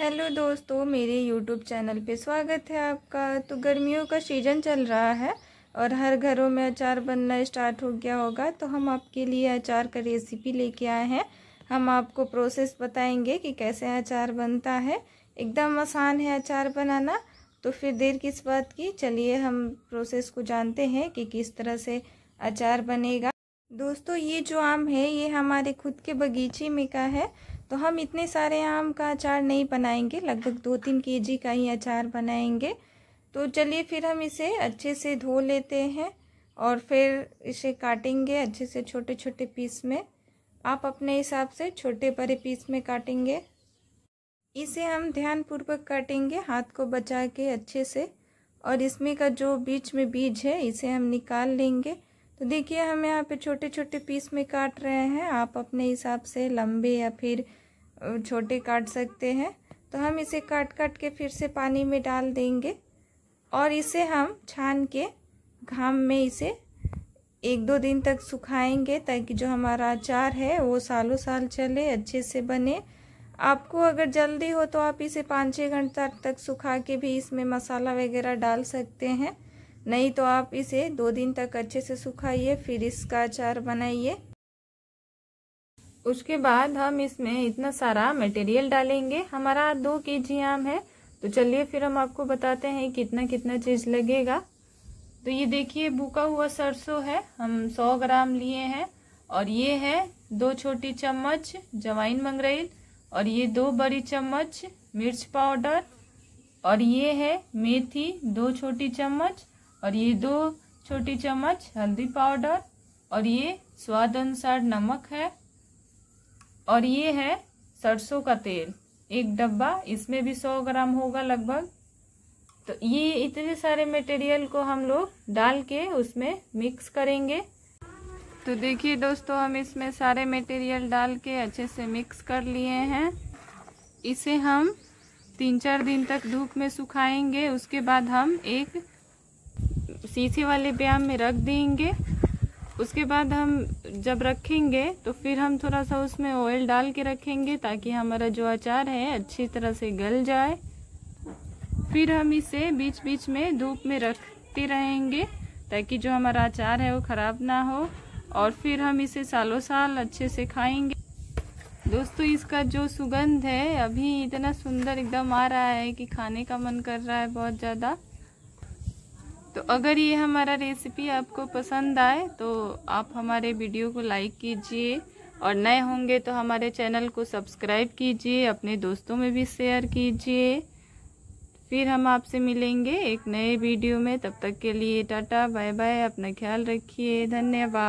hello दोस्तों मेरे YouTube channel पे स्वागत है आपका तो गर्मियों का सीज़न चल रहा है और हर घरों में अचार बनना स्टार्ट हो गया होगा तो हम आपके लिए अचार का रेसिपी लेके आए हैं हम आपको प्रोसेस बताएंगे कि कैसे अचार बनता है एकदम आसान है अचार बनाना तो फिर देर किस बात की चलिए हम प्रोसेस को जानते हैं कि किस तरह से अचार बनेगा दोस्तों ये जो आम है ये हमारे खुद के बगीचे में का है तो हम इतने सारे आम का अचार नहीं बनाएंगे लगभग दो तीन केजी का ही अचार बनाएंगे तो चलिए फिर हम इसे अच्छे से धो लेते हैं और फिर इसे काटेंगे अच्छे से छोटे छोटे पीस में आप अपने हिसाब से छोटे बड़े पीस में काटेंगे इसे हम ध्यानपूर्वक काटेंगे हाथ को बचा के अच्छे से और इसमें का जो बीच में बीज है इसे हम निकाल लेंगे तो देखिए हम यहाँ पे छोटे छोटे पीस में काट रहे हैं आप अपने हिसाब से लंबे या फिर छोटे काट सकते हैं तो हम इसे काट काट के फिर से पानी में डाल देंगे और इसे हम छान के घाम में इसे एक दो दिन तक सुखाएंगे ताकि जो हमारा अचार है वो सालों साल चले अच्छे से बने आपको अगर जल्दी हो तो आप इसे पाँच छः घंटा तक सुखा के भी इसमें मसाला वगैरह डाल सकते हैं नहीं तो आप इसे दो दिन तक अच्छे से सुखाइए फिर इसका अचार बनाइए उसके बाद हम इसमें इतना सारा मटेरियल डालेंगे हमारा दो के जी आम है तो चलिए फिर हम आपको बताते हैं कितना कितना चीज लगेगा तो ये देखिए भूखा हुआ सरसों है हम सौ ग्राम लिए हैं और ये है दो छोटी चम्मच जवाइन मंगरेल और ये दो बड़ी चम्मच मिर्च पाउडर और ये है मेथी दो छोटी चम्मच और ये दो छोटी चम्मच हल्दी पाउडर और ये स्वाद अनुसार नमक है और ये है सरसों का तेल एक डब्बा इसमें भी सौ ग्राम होगा लगभग तो ये इतने सारे मटेरियल को हम लोग डाल के उसमें मिक्स करेंगे तो देखिए दोस्तों हम इसमें सारे मटेरियल डाल के अच्छे से मिक्स कर लिए हैं इसे हम तीन चार दिन तक धूप में सुखाएंगे उसके बाद हम एक शीशे वाले व्यायाम में रख देंगे उसके बाद हम जब रखेंगे तो फिर हम थोड़ा सा उसमें ऑयल डाल के रखेंगे ताकि हमारा जो अचार है अच्छी तरह से गल जाए फिर हम इसे बीच बीच में धूप में रखते रहेंगे ताकि जो हमारा अचार है वो ख़राब ना हो और फिर हम इसे सालों साल अच्छे से खाएंगे दोस्तों इसका जो सुगंध है अभी इतना सुंदर एकदम आ रहा है कि खाने का मन कर रहा है बहुत ज़्यादा तो अगर ये हमारा रेसिपी आपको पसंद आए तो आप हमारे वीडियो को लाइक कीजिए और नए होंगे तो हमारे चैनल को सब्सक्राइब कीजिए अपने दोस्तों में भी शेयर कीजिए फिर हम आपसे मिलेंगे एक नए वीडियो में तब तक के लिए टाटा बाय बाय अपना ख्याल रखिए धन्यवाद